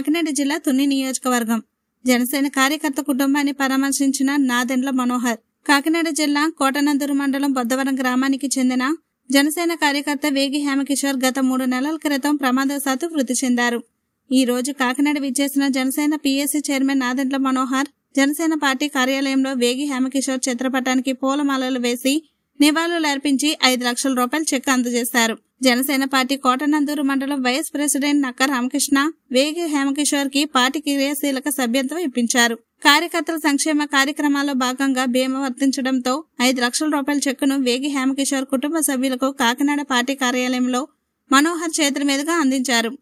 కాకినాడ జిల్లా తుని నియోజకవర్గం జనసేన కార్యకర్త కుటుంబాన్ని పరామర్శించిన నాదెండ్ల మనోహర్ కాకినాడ జిల్లా కోటనందూరు మండలం బొద్దవరం గ్రామానికి చెందిన జనసేన కార్యకర్త వేగి హేమకిషోర్ గత మూడు నెలల క్రితం ప్రమాదవశాత్తు మృతి చెందారు ఈ రోజు కాకినాడ విచ్చేసిన Janasena PSC chairman Nadendla Manohar Janasena party కార్యాలయంలో వేగి హేమకిషోర్ చిత్రపటానికి పూలమాలలు వేసి నివాళులు అర్పించి ఐదు లక్షల రూపాయల చెక్ అందజేశారు జనసేన పార్టీ కోటనందూరు మండలం వైఎస్ ప్రెసిడెంట్ నక్క రామకృష్ణ వేగి హేమకిషోర్ కి పార్టీ క్రియాశీలక సభ్యత్వం ఇప్పించారు కార్యకర్తల సంక్షేమ కార్యక్రమాల్లో భాగంగా బీమా వర్తించడంతో ఐదు లక్షల రూపాయల చెక్కును వేగి హేమకిషోర్ కుటుంబ సభ్యులకు కాకినాడ పార్టీ కార్యాలయంలో మనోహర్ చేతుల మీదుగా అందించారు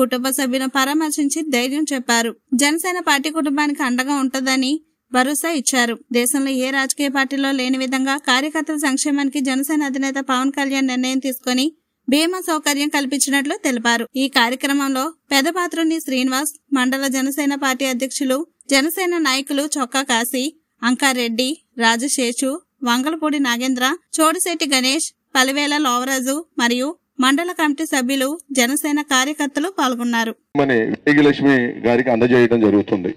కుటుంబ సభ్యులను పరామర్శించి ధైర్యం చెప్పారు జనసేన పార్టీ కుటుంబానికి అండగా ఉంటుందని భరోసా ఇచ్చారు దేశంలో ఏ రాజకీయ పార్టీలో లేని విధంగా కార్యకర్తల సంక్షేమానికి జనసేన అధినేత పవన్ కళ్యాణ్ నిర్ణయం తీసుకుని బీమా సౌకర్యం కల్పించినట్లు తెలిపారు ఈ కార్యక్రమంలో పెదపాత్రుని శ్రీనివాస్ మండల జనసేన పార్టీ అధ్యక్షులు జనసేన నాయకులు చొక్కా కాశీ అంకారెడ్డి రాజశేషు వంగలపూడి నాగేంద్ర చోడిశెట్టి గణేష్ పలివేల లోవరాజు మరియు మండల కమిటీ సభ్యులు జనసేన కార్యకర్తలు పాల్గొన్నారు గారికి అందజేయడం జరుగుతుంది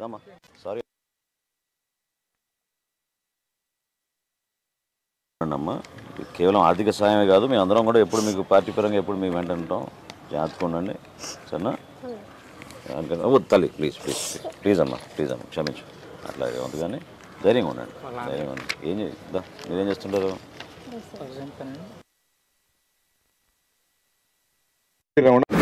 రామా సారీ అమ్మా కేవలం ఆర్థిక సాయమే కాదు మేము అందరం కూడా ఎప్పుడు మీకు పార్టీ పరంగా ఎప్పుడు మీకు వెంట ఉంటాం జాగ్రత్తగా ఉండండి సరేనా వద్దాలి ప్లీజ్ ప్లీజ్ ప్లీజ్ అమ్మా ప్లీజ్ అమ్మా క్షమించు అట్లాగే ఉంది కానీ ధైర్యంగా ఉండండి ధైర్యంగా ఉండండి ఏం చేద్దా మీరేం చేస్తుంటారు